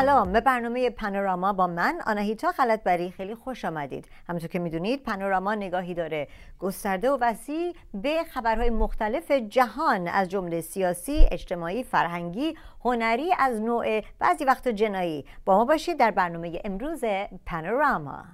سلام به برنامه پانوراما با من آناهیتا خلطبری خیلی خوش آمدید همونطور که میدونید پانوراما نگاهی داره گسترده و وسیع به خبرهای مختلف جهان از جمله سیاسی اجتماعی فرهنگی هنری از نوع بعضی وقت جنایی با ما باشید در برنامه امروز پانوراما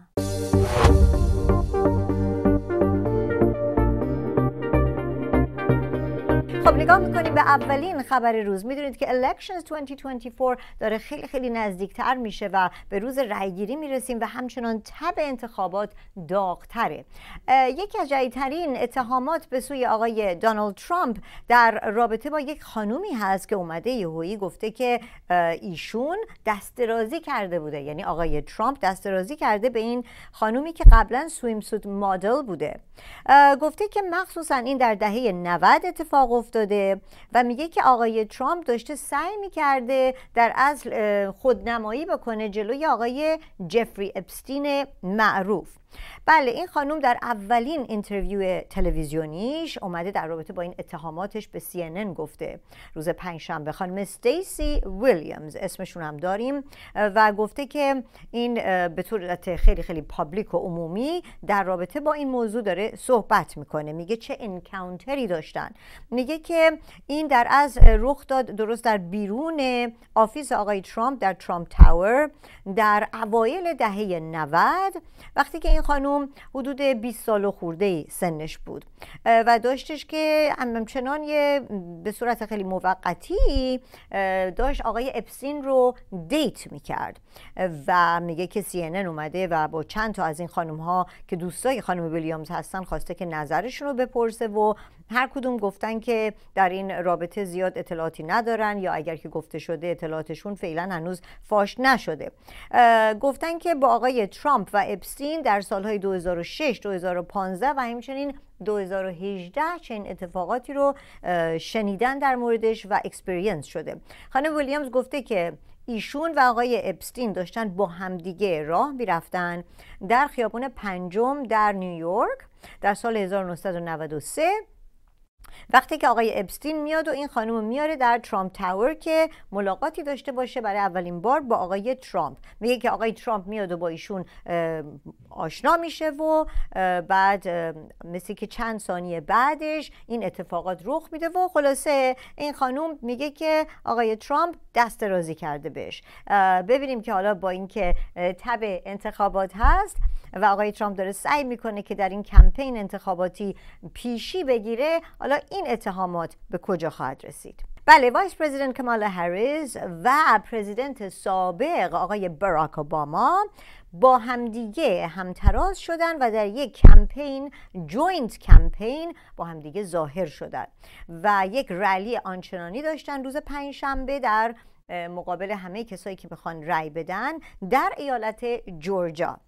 خب نگاه میکنیم به اولین خبر روز میدونید که Elections 2024 داره خیلی خیلی نزدیکتر میشه و به روز می میرسیم و همچنان تب انتخابات داغتره یکی از جدیدترین اتهامات به سوی آقای دونالد ترامپ در رابطه با یک خانومی هست که اومده یهویی گفته که ایشون دست دسترازی کرده بوده یعنی آقای ترامپ دست دسترازی کرده به این خانومی که قبلا سویمسود مادل بوده گفته که مخصوصا این در دهه 90 اتفاق افتاده و میگه که آقای ترامپ داشته سعی میکرده در اصل خودنمایی بکنه جلوی آقای جفری اپستین معروف بله این خانم در اولین اینترویو تلویزیونیش اومده در رابطه با این اتهاماتش به CNN گفته روز پنجشنبه خانم استیسی ویلیامز اسمشون هم داریم و گفته که این به طور خیلی خیلی پابلیک و عمومی در رابطه با این موضوع داره صحبت میکنه میگه چه انکاونتری داشتن میگه که این در از رخ داد درست در بیرون آفیس آقای ترامپ در ترامپ تاور در اوایل دهه 90 وقتی که این این خانوم حدود 20 سال و خورده سنش بود و داشتش که همچنان یه به صورت خیلی موقتی داشت آقای اپسین رو دیت میکرد و میگه که سی اومده و با چند تا از این خانم ها که دوستای خانم ویلیامز هستن خواسته که نظرشون رو بپرسه و هر کدوم گفتن که در این رابطه زیاد اطلاعاتی ندارن یا اگر که گفته شده اطلاعاتشون فعلا هنوز فاش نشده گفتن که با آقای ترامپ و ابستین در سالهای 2006 2015 و همچنین 2018 چنین اتفاقاتی رو شنیدن در موردش و اکسپریانس شده خانم ویلیامز گفته که ایشون و آقای ابستین داشتن با همدیگه راه میرفتن در خیابون پنجم در نیویورک در سال 1993 وقتی که آقای ابستین میاد و این خانم میاره در ترامپ تاور که ملاقاتی داشته باشه برای اولین بار با آقای ترامپ میگه که آقای ترامپ میاد و با ایشون آشنا میشه و بعد مثل که چند ثانیه بعدش این اتفاقات رخ میده و خلاصه این خانم میگه که آقای ترامپ دست رازی کرده بهش ببینیم که حالا با اینکه تب انتخابات هست و آقای ترامپ داره سعی میکنه که در این کمپین انتخاباتی پیشی بگیره حالا این اتهامات به کجا خواهد رسید بله وایس پرزیدنت کمالا هریز و پرزیدنت سابق آقای براک اوباما با همدیگه همتراز شدن و در یک کمپین جوینت کمپین با همدیگه ظاهر شدن و یک رلی آنچنانی داشتن روز پنجشنبه در مقابل همه کسایی که میخوان رای بدن در ایالت جورجا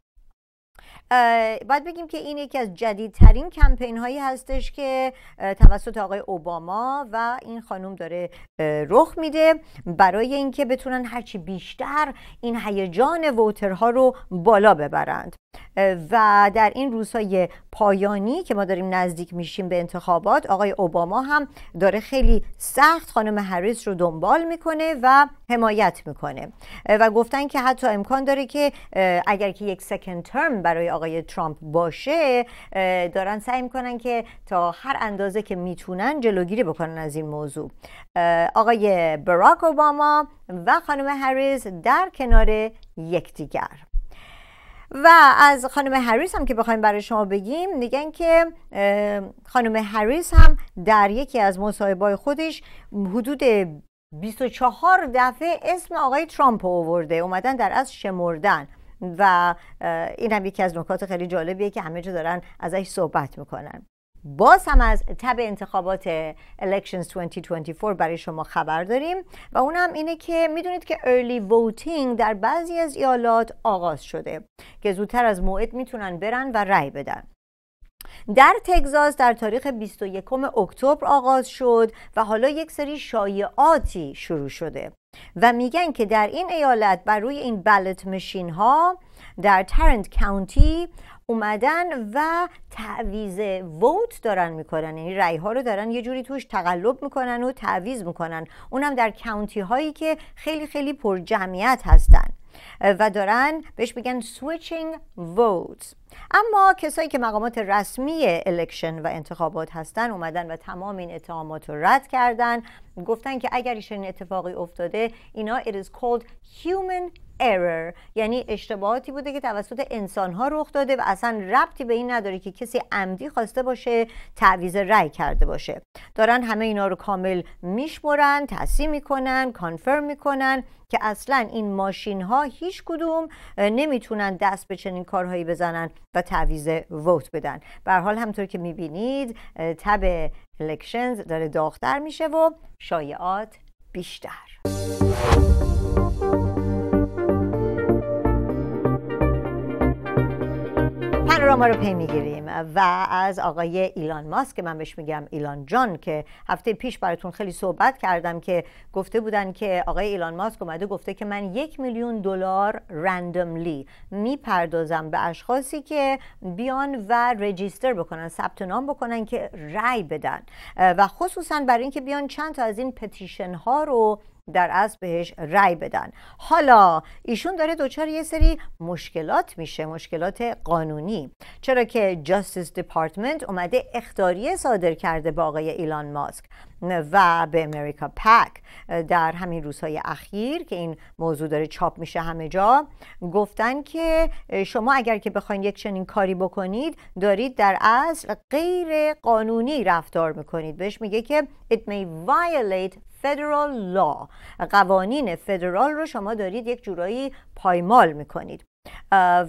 باید بگیم که این یکی از جدیدترین کمپین هایی هستش که توسط آقای اوباما و این خانم داره رخ میده برای اینکه بتونن هرچی بیشتر این هیجان ووترها رو بالا ببرند و در این روزهای پایانی که ما داریم نزدیک میشیم به انتخابات آقای اوباما هم داره خیلی سخت خانم هریس رو دنبال میکنه و حمایت میکنه و گفتن که حتی امکان داره که اگر که یک سکند ترم برای آقای ترامپ باشه دارن سعی میکنن که تا هر اندازه که میتونن جلوگیری بکنن از این موضوع آقای براک اوباما و خانم هریس در کنار یکدیگر و از خانم هریس هم که بخوایم برای شما بگیم میگن که خانم هریس هم در یکی از مصاحبه‌های خودش حدود 24 دفعه اسم آقای ترامپ آورده اومدن در از شمردن و این هم یکی از نکات خیلی جالبیه که همه جا دارن ازش صحبت میکنن باز هم از تب انتخابات Elections 2024 برای شما خبر داریم و اونم اینه که میدونید که Early Voting در بعضی از ایالات آغاز شده که زودتر از موعد میتونن برن و رأی بدن در تگزاس در تاریخ 21 اکتبر آغاز شد و حالا یک سری شایعاتی شروع شده و میگن که در این ایالت بر روی این بلت مشین ها در ترنت کاونتی اومدن و تعویز ووت دارن میکنن یعنی رای ها رو دارن یه جوری توش تقلب میکنن و تعویز میکنن اونم در کاونتی هایی که خیلی خیلی پر جمعیت هستن و دارن بهش میگن switching votes اما کسایی که مقامات رسمی الکشن و انتخابات هستن اومدن و تمام این اتهامات رو رد کردن گفتن که اگر این اتفاقی افتاده اینا it is called human error یعنی اشتباهاتی بوده که توسط انسان ها رخ داده و اصلا ربطی به این نداره که کسی عمدی خواسته باشه تعویز رأی کرده باشه دارن همه اینا رو کامل میشمرن تصحیح میکنن کانفرم میکنن که اصلا این ماشین ها هیچ کدوم نمیتونن دست به چنین کارهایی بزنن و تعویز ووت بدن به حال همطور که میبینید تب الکشنز داره داختر میشه و شایعات بیشتر ما رو پی میگیریم و از آقای ایلان ماسک من بهش میگم ایلان جان که هفته پیش براتون خیلی صحبت کردم که گفته بودن که آقای ایلان ماسک اومده گفته که من یک میلیون دلار رندوملی میپردازم به اشخاصی که بیان و رجیستر بکنن ثبت نام بکنن که رای بدن و خصوصا برای اینکه بیان چند تا از این پتیشن ها رو در از بهش رای بدن حالا ایشون داره دوچار یه سری مشکلات میشه مشکلات قانونی چرا که جاستس دپارتمنت اومده اختاریه صادر کرده به آقای ایلان ماسک و به امریکا پک در همین روزهای اخیر که این موضوع داره چاپ میشه همه جا گفتن که شما اگر که بخواین یک چنین کاری بکنید دارید در اصل غیر قانونی رفتار میکنید بهش میگه که it may violate فدرال لا قوانین فدرال رو شما دارید یک جورایی پایمال میکنید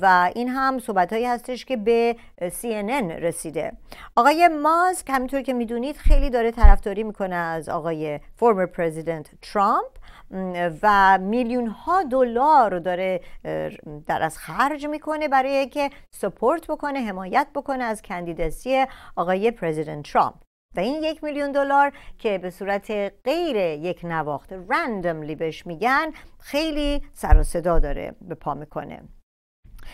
و این هم صحبت هایی هستش که به CNN رسیده آقای ماسک همینطور که میدونید خیلی داره طرفداری میکنه از آقای فورمر پرزیدنت ترامپ و میلیون ها دلار داره در از خرج میکنه برای که سپورت بکنه حمایت بکنه از کندیداسی آقای پرزیدنت ترامپ و این یک میلیون دلار که به صورت غیر یک نواخت رندملی بهش میگن خیلی سر و صدا داره به پا میکنه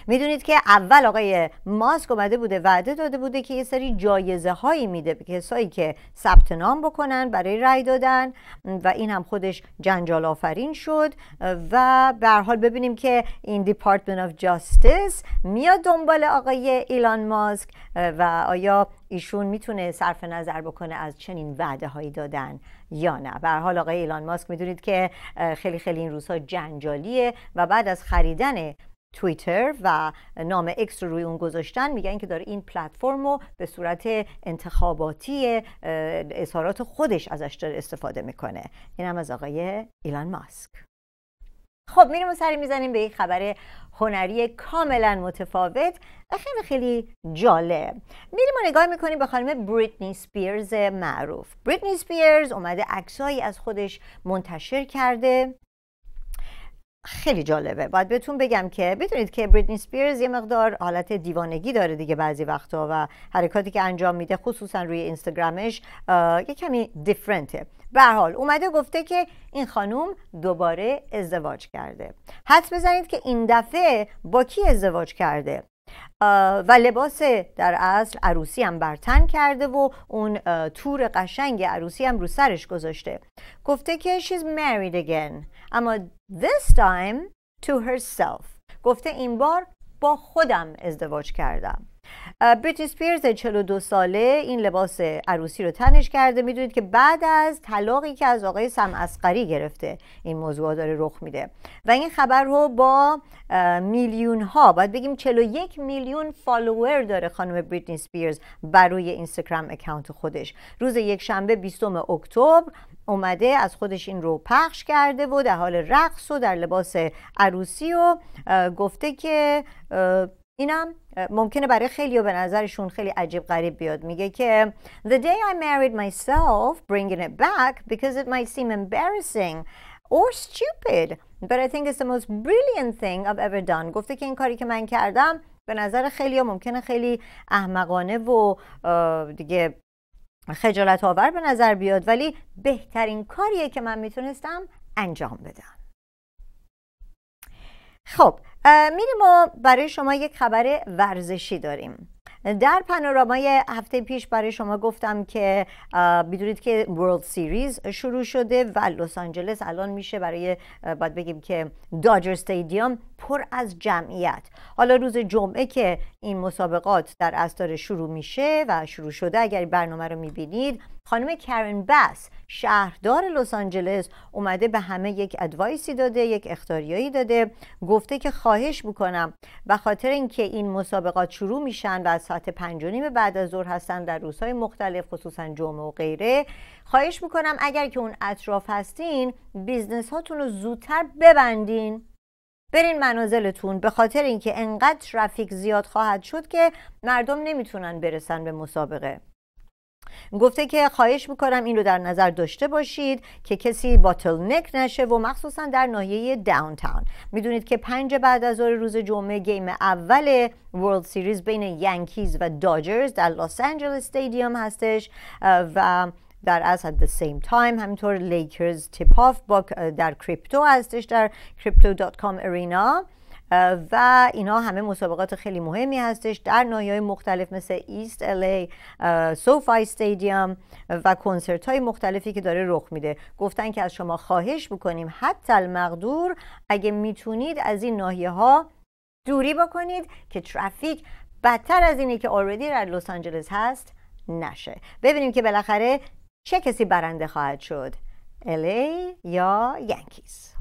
میدونید که اول آقای ماسک اومده بوده وعده داده بوده که یه سری جایزه هایی میده به کسایی که ثبت نام بکنن برای رای دادن و این هم خودش جنجال آفرین شد و به حال ببینیم که این دیپارتمنت آف جاستیس میاد دنبال آقای ایلان ماسک و آیا ایشون میتونه صرف نظر بکنه از چنین وعده هایی دادن یا نه به حال آقای ایلان ماسک میدونید که خیلی خیلی این روزها جنجالیه و بعد از خریدن توییتر و نام اکس رو روی اون گذاشتن میگن که داره این پلتفرم رو به صورت انتخاباتی اظهارات خودش ازش داره استفاده میکنه این هم از آقای ایلان ماسک خب میریم و سری میزنیم به یک خبر هنری کاملا متفاوت و خیلی خیلی جالب میریم و نگاه میکنیم به خانم بریتنی سپیرز معروف بریتنی سپیرز اومده عکسهایی از خودش منتشر کرده خیلی جالبه باید بهتون بگم که بدونید که بریتنی سپیرز یه مقدار حالت دیوانگی داره دیگه بعضی وقتا و حرکاتی که انجام میده خصوصا روی اینستاگرامش یه کمی دیفرنته به حال اومده گفته که این خانوم دوباره ازدواج کرده حد بزنید که این دفعه با کی ازدواج کرده و لباس در اصل عروسی هم برتن کرده و اون تور قشنگ عروسی هم رو سرش گذاشته گفته که she's married again اما this time to herself گفته این بار با خودم ازدواج کردم بریتنی سپیرز 42 ساله این لباس عروسی رو تنش کرده میدونید که بعد از طلاقی که از آقای سم اسقری گرفته این موضوع داره رخ میده و این خبر رو با میلیون ها باید بگیم 41 میلیون فالوور داره خانم بریتنی سپیرز بر روی اینستاگرام اکانت خودش روز یک شنبه 20 اکتبر اومده از خودش این رو پخش کرده و در حال رقص و در لباس عروسی و گفته که اینم ممکنه برای خیلی به نظرشون خیلی عجیب غریب بیاد میگه که The day I married myself bringing it back because it might seem embarrassing or stupid but I think it's the most brilliant thing I've ever done گفته که این کاری که من کردم به نظر خیلی ها ممکنه خیلی احمقانه و دیگه خجالت آور به نظر بیاد ولی بهترین کاریه که من میتونستم انجام بدم خب میریم و برای شما یک خبر ورزشی داریم در پانورامای هفته پیش برای شما گفتم که میدونید که ورلد سیریز شروع شده و لس آنجلس الان میشه برای باید بگیم که داجر استادیوم پر از جمعیت حالا روز جمعه که این مسابقات در استار شروع میشه و شروع شده اگر برنامه رو میبینید خانم کرن بس شهردار لس آنجلس اومده به همه یک ادوایسی داده یک اختاریایی داده گفته که خواهش میکنم و خاطر اینکه این مسابقات شروع میشن و ساعت پنج بعد از ظهر هستن در روزهای مختلف خصوصا جمعه و غیره خواهش میکنم اگر که اون اطراف هستین بیزنس هاتون رو زودتر ببندین برین منازلتون به خاطر اینکه انقدر ترافیک زیاد خواهد شد که مردم نمیتونن برسن به مسابقه گفته که خواهش میکنم این رو در نظر داشته باشید که کسی باتل نک نشه و مخصوصا در ناحیه داونتاون میدونید که پنج بعد از ظهر روز جمعه گیم اول ورلد سیریز بین یانکیز و داجرز در لس آنجلس استادیوم هستش و در از at سیم تایم همینطور لیکرز تیپ آف با در کریپتو هستش در کام ارینا و اینا همه مسابقات خیلی مهمی هستش در های مختلف مثل ایست الی سوفای استادیوم و کنسرت های مختلفی که داره رخ میده گفتن که از شما خواهش بکنیم حتی المقدور اگه میتونید از این ناحیه ها دوری بکنید که ترافیک بدتر از اینه که آردی در لس آنجلس هست نشه ببینیم که بالاخره چه کسی برنده خواهد شد الی یا ینکیز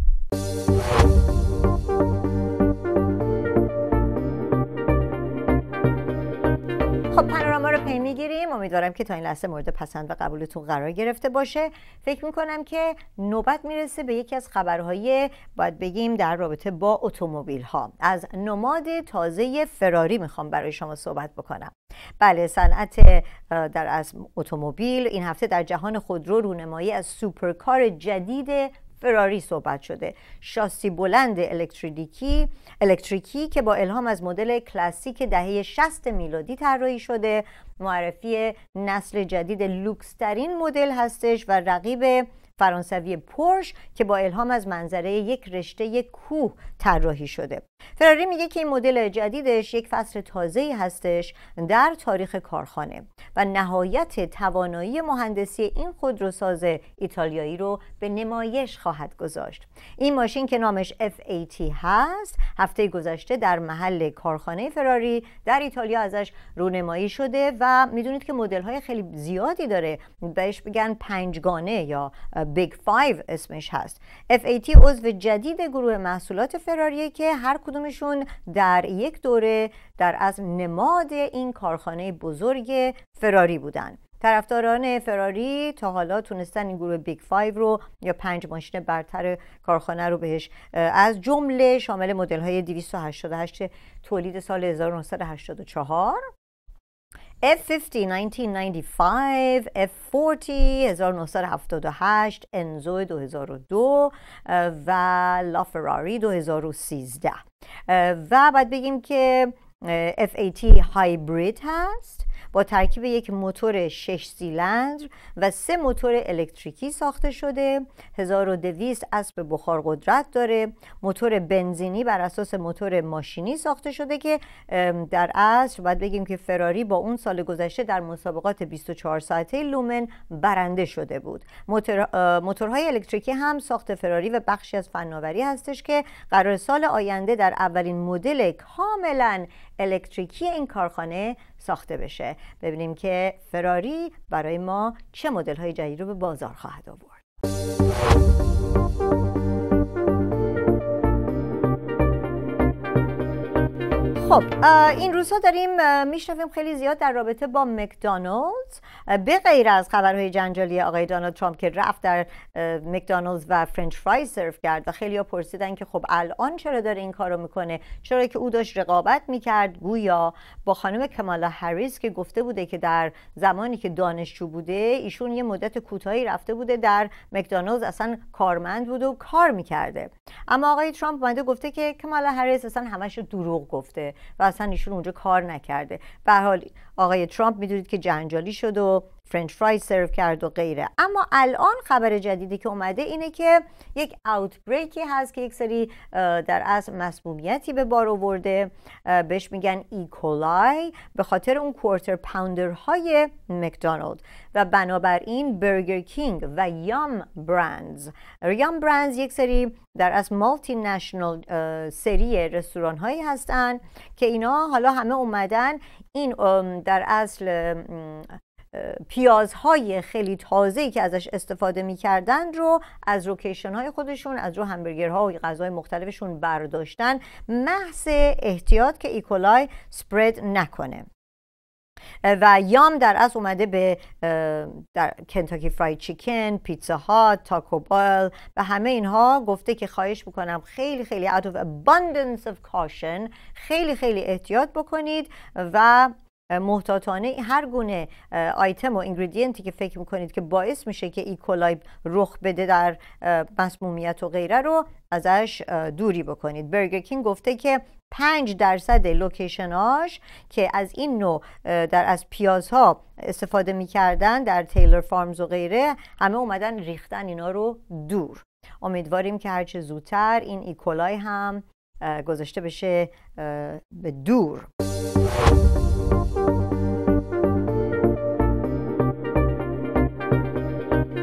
پانوراما رو پی میگیریم امیدوارم که تا این لحظه مورد پسند و قبولتون قرار گرفته باشه فکر میکنم که نوبت میرسه به یکی از خبرهای باید بگیم در رابطه با اتومبیل ها از نماد تازه فراری میخوام برای شما صحبت بکنم بله صنعت در از اتومبیل این هفته در جهان خودرو رونمایی از سوپرکار جدید فراری صحبت شده شاسی بلند الکتریکی الکتریکی که با الهام از مدل کلاسیک دهه 60 میلادی طراحی شده معرفی نسل جدید لوکس ترین مدل هستش و رقیب فرانسوی پرش که با الهام از منظره یک رشته کوه طراحی شده فراری میگه که این مدل جدیدش یک فصل تازه هستش در تاریخ کارخانه و نهایت توانایی مهندسی این خودروساز ایتالیایی رو به نمایش خواهد گذاشت این ماشین که نامش FAT هست هفته گذشته در محل کارخانه فراری در ایتالیا ازش رونمایی شده و میدونید که مدل های خیلی زیادی داره بهش بگن پنجگانه یا بگ Five اسمش هست FAT عضو جدید گروه محصولات فراریه که هر کدومشون در یک دوره در از نماد این کارخانه بزرگ فراری بودن طرفداران فراری تا حالا تونستن این گروه بیگ فایو رو یا پنج ماشین برتر کارخانه رو بهش از جمله شامل مدل های 288 تولید سال 1984 F50 1995 F40 1978 انزو 2002 و لافراری uh, 2013 uh, و بعد بگیم که FAT هایبرید هست با ترکیب یک موتور 6 سیلندر و سه موتور الکتریکی ساخته شده 1200 اسب بخار قدرت داره موتور بنزینی بر اساس موتور ماشینی ساخته شده که در اصل باید بگیم که فراری با اون سال گذشته در مسابقات 24 ساعته لومن برنده شده بود موتورهای الکتریکی هم ساخت فراری و بخشی از فناوری هستش که قرار سال آینده در اولین مدل کاملا الکتریکی این کارخانه ساخته بشه ببینیم که فراری برای ما چه مدل های جدید رو به بازار خواهد آورد خب این روزها داریم میشنویم خیلی زیاد در رابطه با مکدونالدز به غیر از خبرهای جنجالی آقای دانالد ترامپ که رفت در مکدونالدز و فرنچ فرایز سرو کرد و خیلیا پرسیدن که خب الان چرا داره این کارو میکنه چرا که او داشت رقابت میکرد گویا با خانم کمالا هریس که گفته بوده که در زمانی که دانشجو بوده ایشون یه مدت کوتاهی رفته بوده در مکدونالدز اصلا کارمند بوده و کار میکرده اما آقای ترامپ اومده گفته که کمالا هریس اصلا همش دروغ گفته و اصلا ایشون اونجا کار نکرده به حال آقای ترامپ میدونید که جنجالی شد و فرنچ فرایز سرو کرد و غیره اما الان خبر جدیدی که اومده اینه که یک بریکی هست که یک سری در اصل مسمومیتی به بار آورده بهش میگن ایکولای e. به خاطر اون کوارتر پاوندر های مکدونالد و بنابراین برگر کینگ و یام برندز یام برندز یک سری در از مالتی نشنال سری رستوران هایی هستند که اینا حالا همه اومدن این در اصل پیازهای خیلی تازه‌ای که ازش استفاده میکردن رو از روکیشن های خودشون از رو همبرگرها و غذای مختلفشون برداشتن محض احتیاط که ایکولای e. سپرد نکنه و یام در از اومده به در کنتاکی فرای چیکن، پیتزا هات، تاکو بایل و همه اینها گفته که خواهش بکنم خیلی خیلی out of abundance of caution خیلی خیلی احتیاط بکنید و محتاطانه هر گونه آیتم و اینگریدینتی که فکر میکنید که باعث میشه که ایکولای e. رخ بده در مسمومیت و غیره رو ازش دوری بکنید برگر گفته که 5 درصد لوکیشناش که از این نوع در از پیازها استفاده میکردن در تیلر فارمز و غیره همه اومدن ریختن اینا رو دور امیدواریم که هرچه زودتر این ایکولای e. هم گذاشته بشه به دور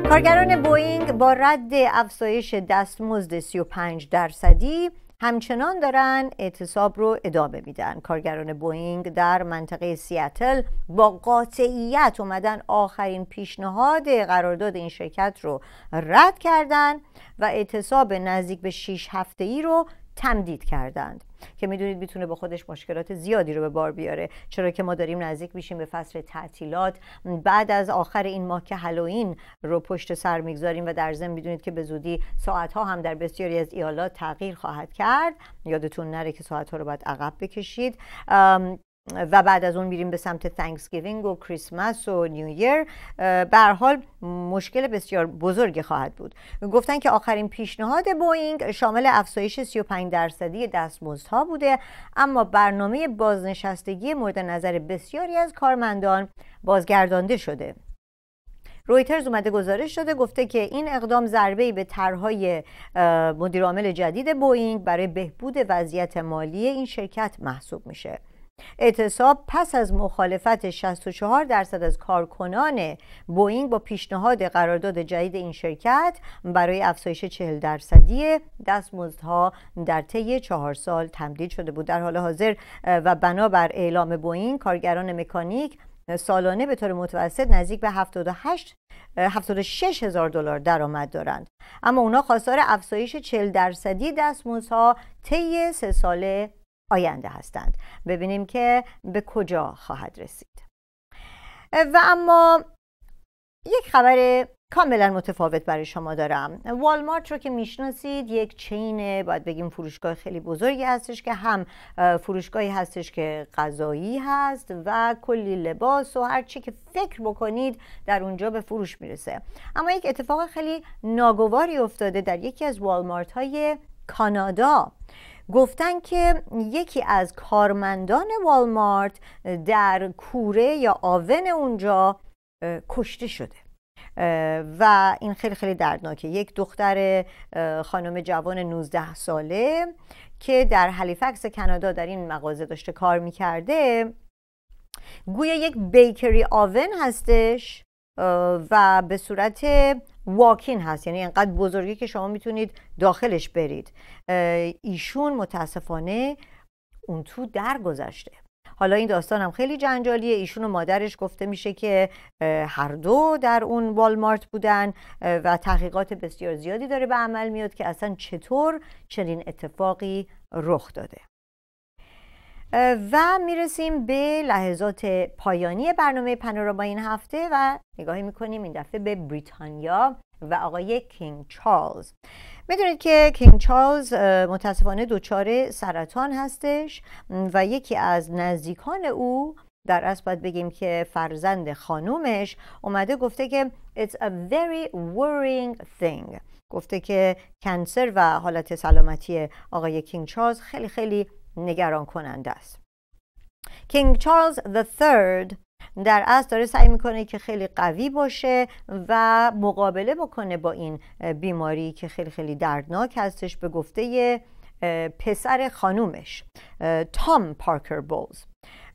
کارگران بوینگ با رد افزایش دستمزد 35 درصدی همچنان دارن اعتصاب رو ادامه میدن کارگران بوئینگ در منطقه سیاتل با قاطعیت اومدن آخرین پیشنهاد قرارداد این شرکت رو رد کردن و اعتصاب نزدیک به 6 هفته ای رو تمدید کردند که میدونید میتونه با خودش مشکلات زیادی رو به بار بیاره چرا که ما داریم نزدیک میشیم به فصل تعطیلات بعد از آخر این ماه که هالوین رو پشت سر میگذاریم و در ضمن میدونید که به زودی ساعت ها هم در بسیاری از ایالات تغییر خواهد کرد یادتون نره که ساعت ها رو باید عقب بکشید و بعد از اون میریم به سمت تنکسگیوینگ و کریسمس و نیویر بر حال مشکل بسیار بزرگی خواهد بود گفتن که آخرین پیشنهاد بوینگ شامل افزایش 35 درصدی دستمزدها بوده اما برنامه بازنشستگی مورد نظر بسیاری از کارمندان بازگردانده شده رویترز اومده گزارش شده گفته که این اقدام ضربه ای به طرحهای مدیرعامل جدید بوئینگ برای بهبود وضعیت مالی این شرکت محسوب میشه اعتصاب پس از مخالفت 64 درصد از کارکنان بوئینگ با پیشنهاد قرارداد جدید این شرکت برای افزایش 40 درصدی دستمزدها در طی چهار سال تمدید شده بود در حال حاضر و بنابر اعلام بوئینگ کارگران مکانیک سالانه به طور متوسط نزدیک به 78 76 هزار دلار درآمد دارند اما اونا خواستار افزایش 40 درصدی دستمزدها طی سه ساله آینده هستند ببینیم که به کجا خواهد رسید و اما یک خبر کاملا متفاوت برای شما دارم والمارت رو که میشناسید یک چینه باید بگیم فروشگاه خیلی بزرگی هستش که هم فروشگاهی هستش که غذایی هست و کلی لباس و هر چی که فکر بکنید در اونجا به فروش میرسه اما یک اتفاق خیلی ناگواری افتاده در یکی از والمارت های کانادا گفتن که یکی از کارمندان والمارت در کوره یا آون اونجا کشته شده و این خیلی خیلی دردناکه یک دختر خانم جوان 19 ساله که در هلیفکس کانادا در این مغازه داشته کار میکرده گویا یک بیکری آون هستش و به صورت واکین هست یعنی انقدر بزرگی که شما میتونید داخلش برید ایشون متاسفانه اون تو درگذشته حالا این داستان هم خیلی جنجالیه ایشون و مادرش گفته میشه که هر دو در اون والمارت بودن و تحقیقات بسیار زیادی داره به عمل میاد که اصلا چطور چنین اتفاقی رخ داده و میرسیم به لحظات پایانی برنامه با این هفته و نگاهی میکنیم این دفعه به بریتانیا و آقای کینگ چارلز میدونید که کینگ چارلز متاسفانه دوچاره سرطان هستش و یکی از نزدیکان او در اصل باید بگیم که فرزند خانومش اومده گفته که It's a very worrying thing گفته که کنسر و حالت سلامتی آقای کینگ چارلز خیلی خیلی نگران کننده است کینگ چارلز III در از داره سعی میکنه که خیلی قوی باشه و مقابله بکنه با این بیماری که خیلی خیلی دردناک هستش به گفته پسر خانومش تام پارکر بولز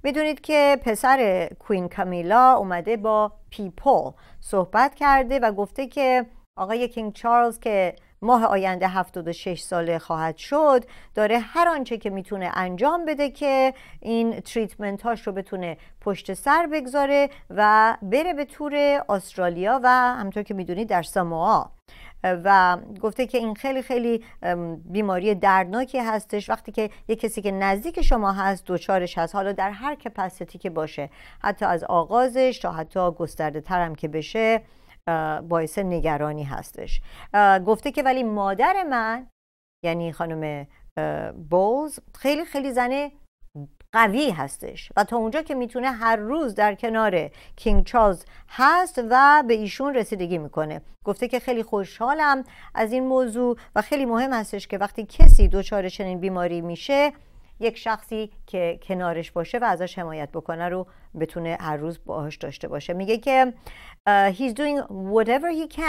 میدونید که پسر کوین کامیلا اومده با پیپل صحبت کرده و گفته که آقای کینگ چارلز که ماه آینده 76 ساله خواهد شد داره هر آنچه که میتونه انجام بده که این تریتمنت هاش رو بتونه پشت سر بگذاره و بره به تور استرالیا و همطور که میدونید در ساموا و گفته که این خیلی خیلی بیماری دردناکی هستش وقتی که یه کسی که نزدیک شما هست دوچارش هست حالا در هر کپستی که باشه حتی از آغازش تا حتی گسترده ترم که بشه باعث نگرانی هستش گفته که ولی مادر من یعنی خانم بولز خیلی خیلی زنه قوی هستش و تا اونجا که میتونه هر روز در کنار کینگ چارلز هست و به ایشون رسیدگی میکنه گفته که خیلی خوشحالم از این موضوع و خیلی مهم هستش که وقتی کسی دچار چنین بیماری میشه یک شخصی که کنارش باشه و ازش حمایت بکنه رو بتونه هر روز باهاش داشته باشه میگه که uh, he's doing whatever he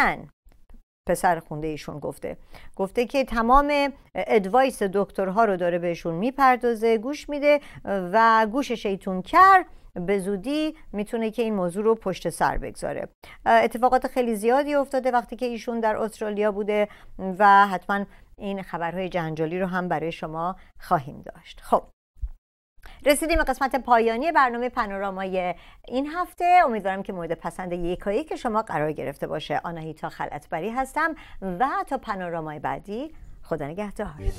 پسر خونده ایشون گفته گفته که تمام ادوایس دکترها رو داره بهشون میپردازه گوش میده و گوش شیطون کر به زودی میتونه که این موضوع رو پشت سر بگذاره uh, اتفاقات خیلی زیادی افتاده وقتی که ایشون در استرالیا بوده و حتما این خبرهای جنجالی رو هم برای شما خواهیم داشت خب رسیدیم به قسمت پایانی برنامه پانورامای این هفته امیدوارم که مورد پسند یکایی که شما قرار گرفته باشه آناهیتا خلطبری هستم و تا پانورامای بعدی خدا نگهدار